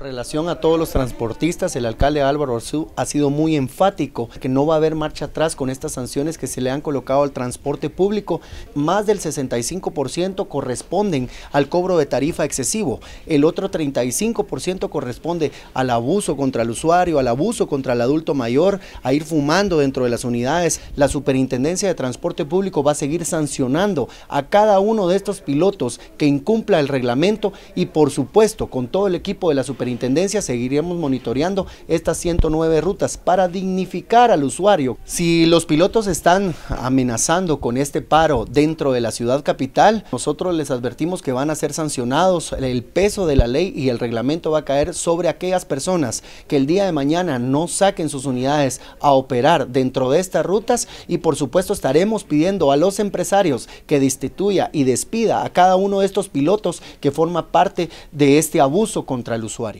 En relación a todos los transportistas, el alcalde Álvaro Arzú ha sido muy enfático que no va a haber marcha atrás con estas sanciones que se le han colocado al transporte público. Más del 65% corresponden al cobro de tarifa excesivo, el otro 35% corresponde al abuso contra el usuario, al abuso contra el adulto mayor, a ir fumando dentro de las unidades. La Superintendencia de Transporte Público va a seguir sancionando a cada uno de estos pilotos que incumpla el reglamento y por supuesto con todo el equipo de la Superintendencia Intendencia, seguiremos monitoreando estas 109 rutas para dignificar al usuario. Si los pilotos están amenazando con este paro dentro de la ciudad capital, nosotros les advertimos que van a ser sancionados, el peso de la ley y el reglamento va a caer sobre aquellas personas que el día de mañana no saquen sus unidades a operar dentro de estas rutas y por supuesto estaremos pidiendo a los empresarios que destituya y despida a cada uno de estos pilotos que forma parte de este abuso contra el usuario.